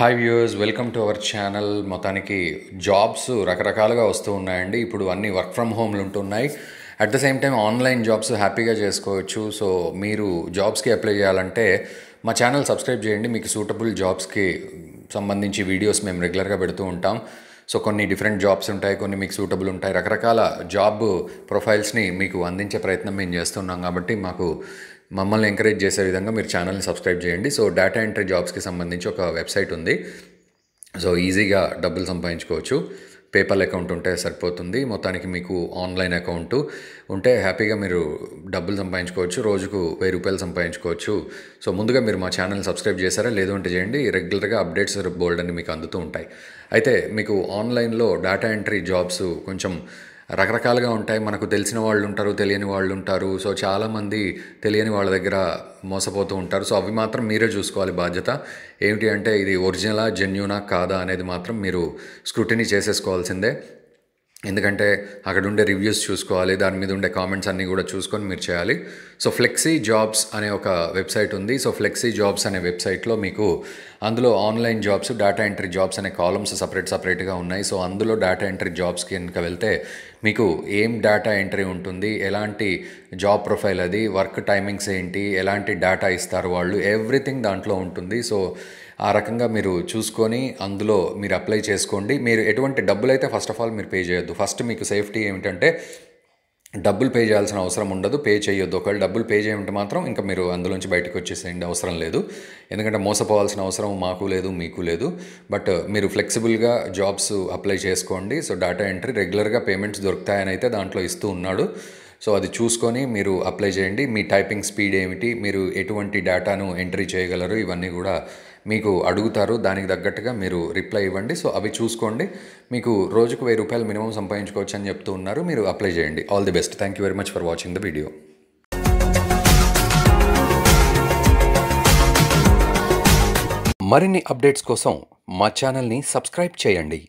hi viewers welcome to our channel మొత్తానికి jobs రకరకాలుగా వస్తూ ఉన్నాయండి ఇప్పుడు అన్నీ వర్క్ ఫ్రమ్ హోమ్లు ఉంటున్నాయి at the same time online jobs హ్యాపీగా చేసుకోవచ్చు సో మీరు జాబ్స్కి అప్లై చేయాలంటే మా ఛానల్ సబ్స్క్రైబ్ చేయండి మీకు సూటబుల్ జాబ్స్కి సంబంధించి వీడియోస్ మేము రెగ్యులర్గా పెడుతూ ఉంటాం సో కొన్ని డిఫరెంట్ జాబ్స్ ఉంటాయి కొన్ని మీకు సూటబుల్ ఉంటాయి రకరకాల జాబ్ ప్రొఫైల్స్ని మీకు అందించే ప్రయత్నం మేము చేస్తున్నాం కాబట్టి మాకు మమ్మల్ని ఎంకరేజ్ చేసే విధంగా మీరు ఛానల్ని సబ్స్క్రైబ్ చేయండి సో డేటా ఎంట్రీ జాబ్స్కి సంబంధించి ఒక వెబ్సైట్ ఉంది సో ఈజీగా డబ్బులు సంపాదించుకోవచ్చు పేపాల్ అకౌంట్ ఉంటే సరిపోతుంది మొత్తానికి మీకు ఆన్లైన్ అకౌంట్ ఉంటే హ్యాపీగా మీరు డబ్బులు సంపాదించుకోవచ్చు రోజుకు వెయ్యి రూపాయలు సంపాదించుకోవచ్చు సో ముందుగా మీరు మా ఛానల్ సబ్స్క్రైబ్ చేశారా లేదో అంటే చేయండి రెగ్యులర్గా అప్డేట్స్ బోల్డ్ అని మీకు అందుతూ ఉంటాయి అయితే మీకు ఆన్లైన్లో డేటా ఎంట్రీ జాబ్స్ కొంచెం రకరకాలుగా ఉంటాయి మనకు తెలిసిన వాళ్ళు ఉంటారు తెలియని వాళ్ళు ఉంటారు సో చాలామంది తెలియని వాళ్ళ దగ్గర మోసపోతూ ఉంటారు సో అవి మాత్రం మీరే చూసుకోవాలి బాధ్యత ఏమిటి అంటే ఇది ఒరిజినలా జెన్యునా కాదా అనేది మాత్రం మీరు స్క్రూటినీ చేసేసుకోవాల్సిందే ఎందుకంటే అక్కడ ఉండే రివ్యూస్ చూసుకోవాలి దాని మీద ఉండే కామెంట్స్ అన్నీ కూడా చూసుకొని మీరు చేయాలి సో ఫ్లెక్సీ జాబ్స్ అనే ఒక వెబ్సైట్ ఉంది సో ఫ్లెక్సీ జాబ్స్ అనే వెబ్సైట్లో మీకు అందులో online jobs data entry jobs అనే కాలమ్స్ సపరేట్ సపరేట్గా ఉన్నాయి సో అందులో డేటా ఎంట్రీ జాబ్స్ కనుక వెళ్తే మీకు ఏం డేటా ఎంట్రీ ఉంటుంది ఎలాంటి జాబ్ ప్రొఫైల్ అది వర్క్ టైమింగ్స్ ఏంటి ఎలాంటి డేటా ఇస్తారు వాళ్ళు ఎవ్రీథింగ్ దాంట్లో ఉంటుంది సో ఆ రకంగా మీరు చూసుకొని అందులో మీరు అప్లై చేసుకోండి మీరు ఎటువంటి డబ్బులు అయితే ఫస్ట్ ఆఫ్ ఆల్ మీరు పే చేయొద్దు ఫస్ట్ మీకు సేఫ్టీ ఏమిటంటే డబ్బులు పే చేయాల్సిన అవసరం ఉండదు పే చేయొద్దు ఒకవేళ డబ్బులు పే చేయమంటే మాత్రం ఇంకా మీరు అందులోంచి బయటకు వచ్చేసేయండి అవసరం లేదు ఎందుకంటే మోసపోవాల్సిన అవసరం మాకు లేదు మీకు లేదు బట్ మీరు ఫ్లెక్సిబుల్గా జాబ్స్ అప్లై చేసుకోండి సో డేటా ఎంట్రీ రెగ్యులర్గా పేమెంట్స్ దొరుకుతాయని అయితే దాంట్లో ఇస్తూ ఉన్నాడు సో అది చూసుకొని మీరు అప్లై చేయండి మీ టైపింగ్ స్పీడ్ ఏమిటి మీరు ఎటువంటి డేటాను ఎంట్రీ చేయగలరు ఇవన్నీ కూడా మీకు అడుగుతారు దానికి తగ్గట్టుగా మీరు రిప్లై ఇవ్వండి సో అవి చూసుకోండి మీకు రోజుకు వెయ్యి రూపాయలు మినిమం సంపాదించుకోవచ్చు అని చెప్తూ ఉన్నారు మీరు అప్లై చేయండి all the best thank you very much for watching the video మరిన్ని అప్డేట్స్ కోసం మా ఛానల్ని సబ్స్క్రైబ్ చేయండి